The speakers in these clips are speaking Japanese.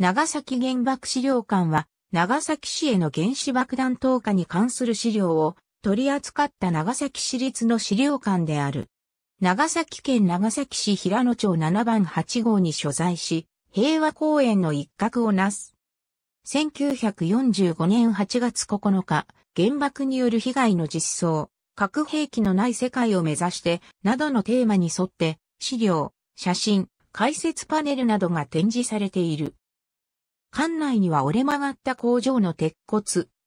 長崎原爆資料館は、長崎市への原子爆弾投下に関する資料を取り扱った長崎市立の資料館である。長崎県長崎市平野町7番8号に所在し、平和公園の一角をなす。1945年8月9日、原爆による被害の実相、核兵器のない世界を目指して、などのテーマに沿って、資料、写真、解説パネルなどが展示されている。館内には折れ曲がった工場の鉄骨、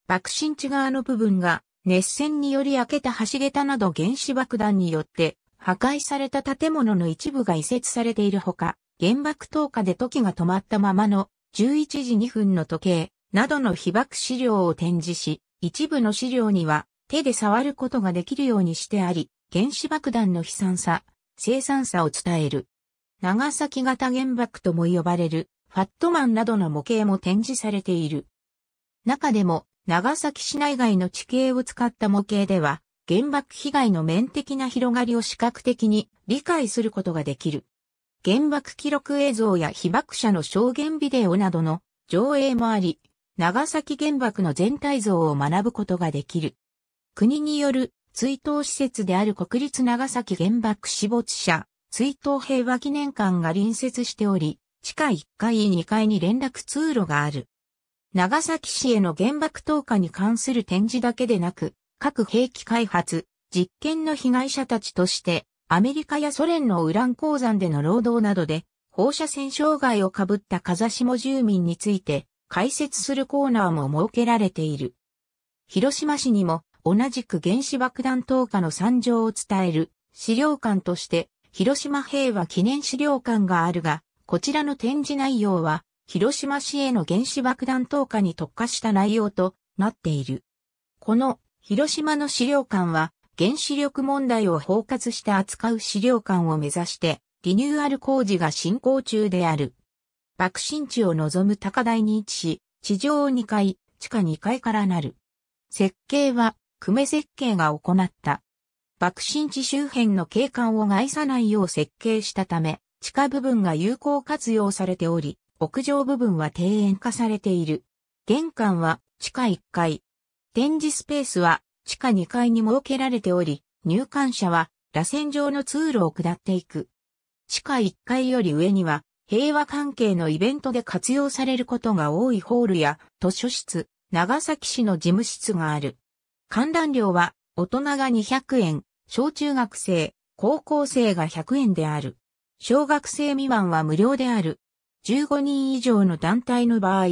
爆心地側の部分が熱線により開けた橋桁など原子爆弾によって破壊された建物の一部が移設されているほか、原爆投下で時が止まったままの11時2分の時計などの被爆資料を展示し、一部の資料には手で触ることができるようにしてあり、原子爆弾の悲惨さ、生産さを伝える。長崎型原爆とも呼ばれるファットマンなどの模型も展示されている。中でも、長崎市内外の地形を使った模型では、原爆被害の面的な広がりを視覚的に理解することができる。原爆記録映像や被爆者の証言ビデオなどの上映もあり、長崎原爆の全体像を学ぶことができる。国による追悼施設である国立長崎原爆死没者追悼平和記念館が隣接しており、地下1階2階に連絡通路がある。長崎市への原爆投下に関する展示だけでなく、核兵器開発、実験の被害者たちとして、アメリカやソ連のウラン鉱山での労働などで、放射線障害をかぶった風下住民について、解説するコーナーも設けられている。広島市にも、同じく原子爆弾投下の惨状を伝える資料館として、広島平和記念資料館があるが、こちらの展示内容は、広島市への原子爆弾投下に特化した内容となっている。この広島の資料館は原子力問題を包括して扱う資料館を目指してリニューアル工事が進行中である。爆心地を望む高台に位置し、地上2階、地下2階からなる。設計は久米設計が行った。爆心地周辺の景観を害さないよう設計したため、地下部分が有効活用されており、屋上部分は庭園化されている。玄関は地下1階。展示スペースは地下2階に設けられており、入館者は螺旋状の通路を下っていく。地下1階より上には平和関係のイベントで活用されることが多いホールや図書室、長崎市の事務室がある。観覧料は大人が200円、小中学生、高校生が100円である。小学生未満は無料である。15人以上の団体の場合、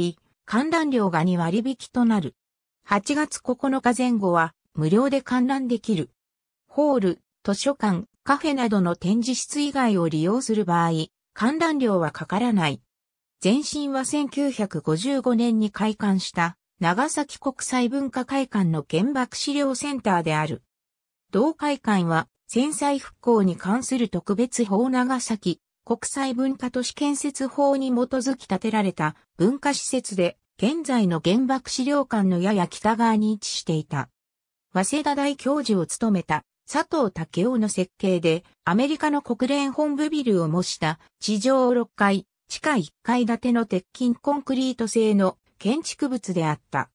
観覧料が2割引きとなる。8月9日前後は無料で観覧できる。ホール、図書館、カフェなどの展示室以外を利用する場合、観覧料はかからない。前身は1955年に開館した長崎国際文化会館の原爆資料センターである。同会館は戦災復興に関する特別法長崎国際文化都市建設法に基づき建てられた文化施設で、現在の原爆資料館のやや北側に位置していた。早稲田大教授を務めた佐藤武雄の設計で、アメリカの国連本部ビルを模した地上6階、地下1階建ての鉄筋コンクリート製の建築物であった。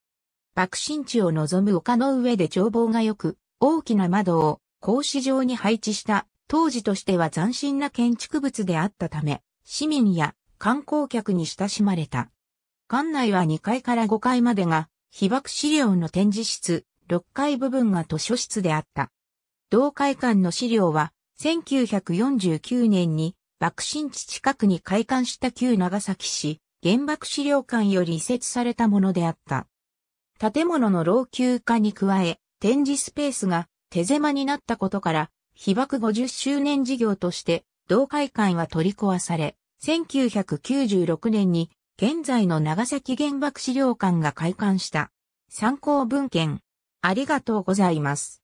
爆心地を望む丘の上で眺望が良く、大きな窓を格子状に配置した当時としては斬新な建築物であったため、市民や観光客に親しまれた。館内は2階から5階までが被爆資料の展示室、6階部分が図書室であった。同会館の資料は、1949年に爆心地近くに開館した旧長崎市原爆資料館より移設されたものであった。建物の老朽化に加え、展示スペースが手狭になったことから、被爆50周年事業として、同会館は取り壊され、1996年に現在の長崎原爆資料館が開館した。参考文献、ありがとうございます。